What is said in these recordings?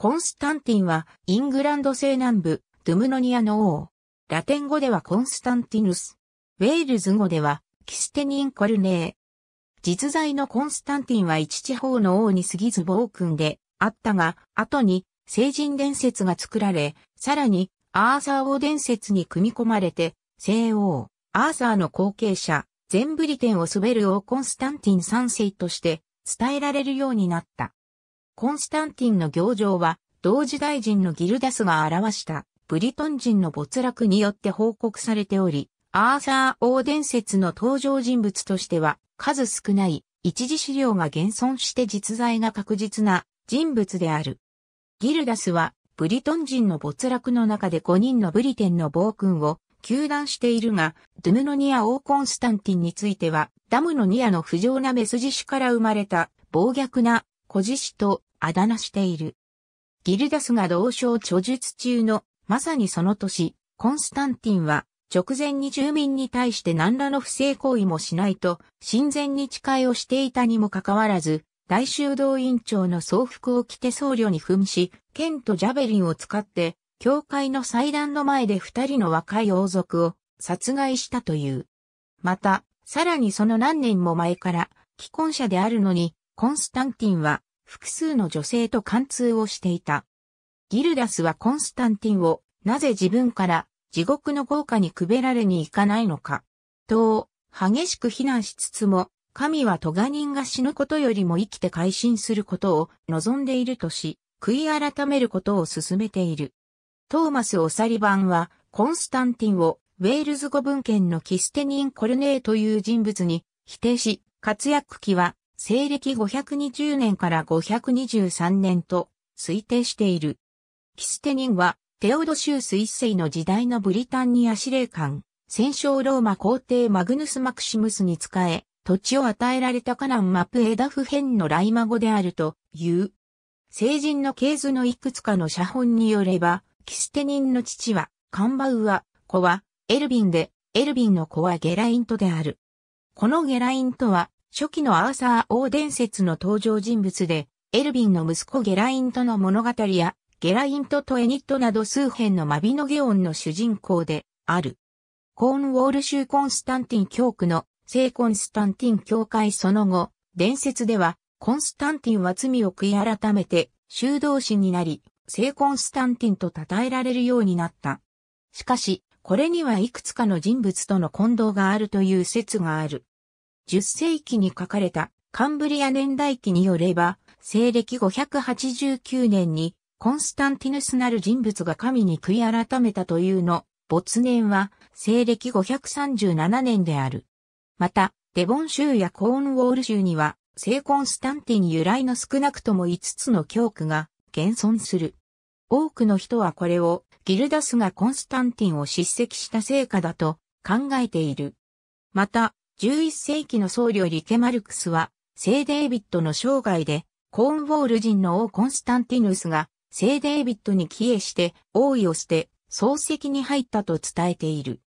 コンスタンティンはイングランド西南部、ドゥムノニアの王。ラテン語ではコンスタンティヌス。ウェールズ語ではキステニン・コルネー。実在のコンスタンティンは一地方の王に過ぎず暴君であったが、後に聖人伝説が作られ、さらにアーサー王伝説に組み込まれて、聖王、アーサーの後継者、ゼンブリテンを滑る王コンスタンティン3世として伝えられるようになった。コンスタンティンの行状は、同時代人のギルダスが表したブリトン人の没落によって報告されており、アーサー王伝説の登場人物としては数少ない一時資料が現存して実在が確実な人物である。ギルダスはブリトン人の没落の中で5人のブリテンの暴君を求断しているが、ドゥムノニア王コンスタンティンについては、ダムノニアの不浄なメス獅から生まれた暴虐な小獅子とあだ名している。ギルダスが同省著述中の、まさにその年、コンスタンティンは、直前に住民に対して何らの不正行為もしないと、親善に誓いをしていたにもかかわらず、大修道院長の装服を着て僧侶に噴し、剣とジャベリンを使って、教会の祭壇の前で二人の若い王族を殺害したという。また、さらにその何年も前から、既婚者であるのに、コンスタンティンは複数の女性と貫通をしていた。ギルダスはコンスタンティンを、なぜ自分から地獄の豪華にくべられに行かないのか。と、激しく非難しつつも、神はトガ人が死ぬことよりも生きて改心することを望んでいるとし、悔い改めることを進めている。トーマス・オサリバンは、コンスタンティンを、ウェールズ語文献のキステニン・コルネーという人物に否定し、活躍期は西暦520年から523年と推定している。キステニンはテオドシウス一世の時代のブリタンニア司令官、戦勝ローマ皇帝マグヌス・マクシムスに仕え、土地を与えられたカナン・マプエダフ編のライマ語であるという。成人の系図のいくつかの写本によれば、キステニンの父は、カンバウア、子は、エルビンで、エルビンの子はゲライントである。このゲライントは、初期のアーサー王伝説の登場人物で、エルヴィンの息子ゲライントの物語や、ゲライントとエニットなど数編のマビノゲオンの主人公である。コーンウォール州コンスタンティン教区の聖コンスタンティン教会その後、伝説では、コンスタンティンは罪を悔い改めて、修道士になり、聖コンスタンティンと称えられるようになった。しかし、これにはいくつかの人物との混同があるという説がある。10世紀に書かれたカンブリア年代記によれば、西暦589年にコンスタンティヌスなる人物が神に悔い改めたというの、没年は西暦537年である。また、デボン州やコーンウォール州には、聖コンスタンティン由来の少なくとも5つの教区が現存する。多くの人はこれをギルダスがコンスタンティンを叱責した成果だと考えている。また、11世紀の僧侶リケ・マルクスは、聖デイビッドの生涯で、コーンウォール人の王コンスタンティヌスが、聖デイビッドに帰依して、王位を捨て、漱石に入ったと伝えている。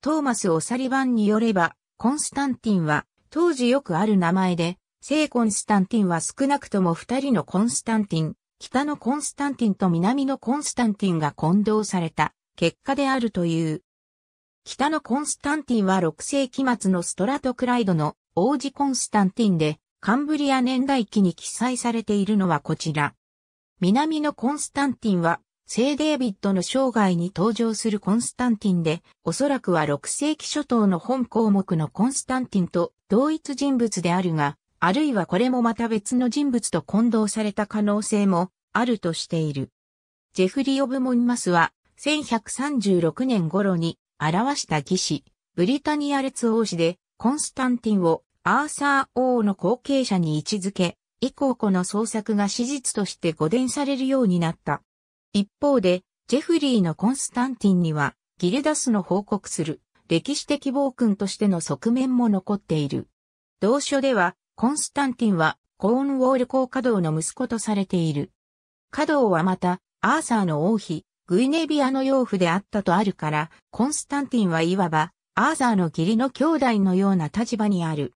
トーマス・オサリバンによれば、コンスタンティンは、当時よくある名前で、聖コンスタンティンは少なくとも二人のコンスタンティン、北のコンスタンティンと南のコンスタンティンが混同された結果であるという。北のコンスタンティンは6世紀末のストラトクライドの王子コンスタンティンで、カンブリア年代記に記載されているのはこちら。南のコンスタンティンは、聖デービッドの生涯に登場するコンスタンティンで、おそらくは6世紀初頭の本項目のコンスタンティンと同一人物であるが、あるいはこれもまた別の人物と混同された可能性もあるとしている。ジェフリー・オブ・モンマスは、1136年頃に表した義士、ブリタニア列王子で、コンスタンティンをアーサー王の後継者に位置づけ、以降この創作が史実として誤伝されるようになった。一方で、ジェフリーのコンスタンティンには、ギルダスの報告する歴史的暴君としての側面も残っている。同書では、コンスタンティンはコーンウォール公稼働の息子とされている。稼働はまた、アーサーの王妃、グイネビアの養父であったとあるから、コンスタンティンはいわば、アーザーの義理の兄弟のような立場にある。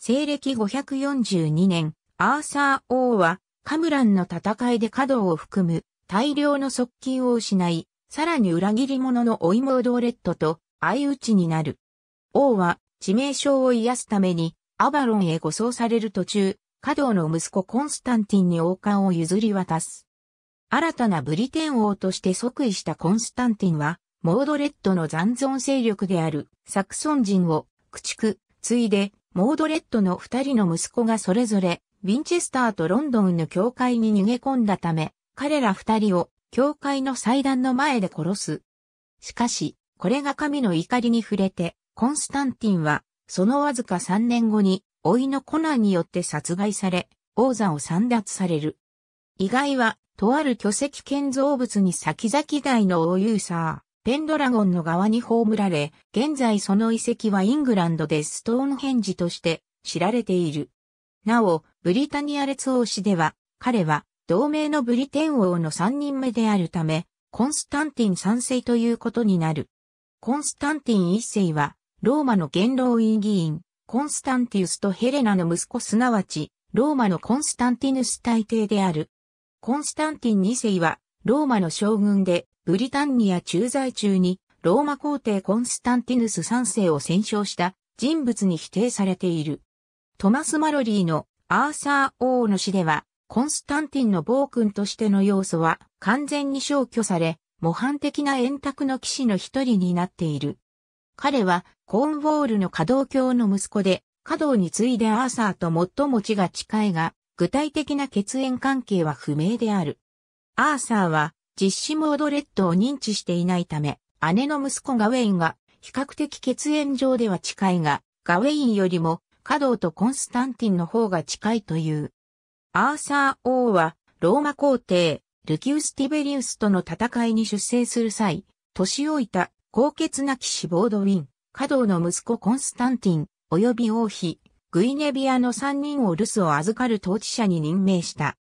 西暦542年、アーサー王は、カムランの戦いで稼働を含む大量の側近を失い、さらに裏切り者のオイードオレットと相打ちになる。王は致命傷を癒すためにアバロンへ護送される途中、稼働の息子コンスタンティンに王冠を譲り渡す。新たなブリテン王として即位したコンスタンティンは、モードレッドの残存勢力であるサクソン人を駆逐、ついで、モードレッドの二人の息子がそれぞれ、ウィンチェスターとロンドンの教会に逃げ込んだため、彼ら二人を教会の祭壇の前で殺す。しかし、これが神の怒りに触れて、コンスタンティンは、そのわずか三年後に、老いのコナンによって殺害され、王座を散奪される。意外は、とある巨石建造物に先々代のオーユーサー、ペンドラゴンの側に葬られ、現在その遺跡はイングランドでストーンヘンジとして知られている。なお、ブリタニア列王氏では、彼は同盟のブリテン王の三人目であるため、コンスタンティン三世ということになる。コンスタンティン一世は、ローマの元老院議員、コンスタンティウスとヘレナの息子すなわち、ローマのコンスタンティヌス大帝である。コンスタンティン2世は、ローマの将軍で、ブリタンニア駐在中に、ローマ皇帝コンスタンティヌス3世を戦勝した人物に否定されている。トマス・マロリーのアーサー王の詩では、コンスタンティンの暴君としての要素は完全に消去され、模範的な円卓の騎士の一人になっている。彼はコーンウォールの稼働教の息子で、稼働に次いでアーサーと最も地が近いが、具体的な血縁関係は不明である。アーサーは実子モードレッドを認知していないため、姉の息子ガウェインが比較的血縁上では近いが、ガウェインよりもカドーとコンスタンティンの方が近いという。アーサー王はローマ皇帝、ルキウス・ティベリウスとの戦いに出征する際、年老いた高潔な騎士ボードウィン、カドーの息子コンスタンティン、及び王妃、グイネビアの3人を留守を預かる統治者に任命した。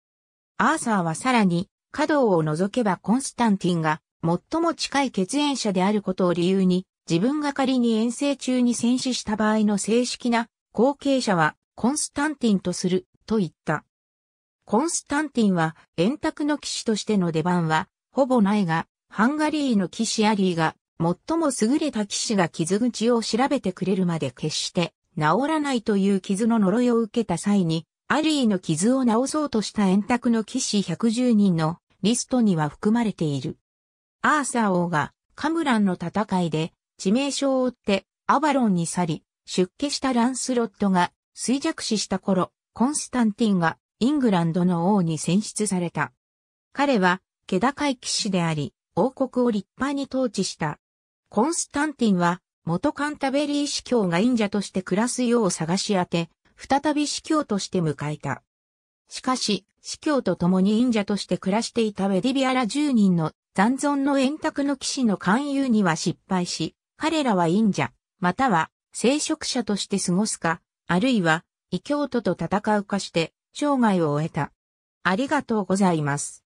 アーサーはさらに、稼働を除けばコンスタンティンが最も近い血縁者であることを理由に、自分が仮に遠征中に戦死した場合の正式な後継者はコンスタンティンとすると言った。コンスタンティンは円卓の騎士としての出番はほぼないが、ハンガリーの騎士アリーが最も優れた騎士が傷口を調べてくれるまで決して治らないという傷の呪いを受けた際に、アリーの傷を治そうとした円卓の騎士110人のリストには含まれている。アーサー王がカムランの戦いで致命傷を負ってアバロンに去り、出家したランスロットが衰弱死した頃、コンスタンティンがイングランドの王に選出された。彼は、気高い騎士であり、王国を立派に統治した。コンスタンティンは、元カンタベリー司教が忍者として暮らすよう探し当て、再び司教として迎えた。しかし、司教と共に忍者として暮らしていたウェディビアラ10人の残存の円卓の騎士の勧誘には失敗し、彼らは忍者、または聖職者として過ごすか、あるいは異教徒と戦うかして生涯を終えた。ありがとうございます。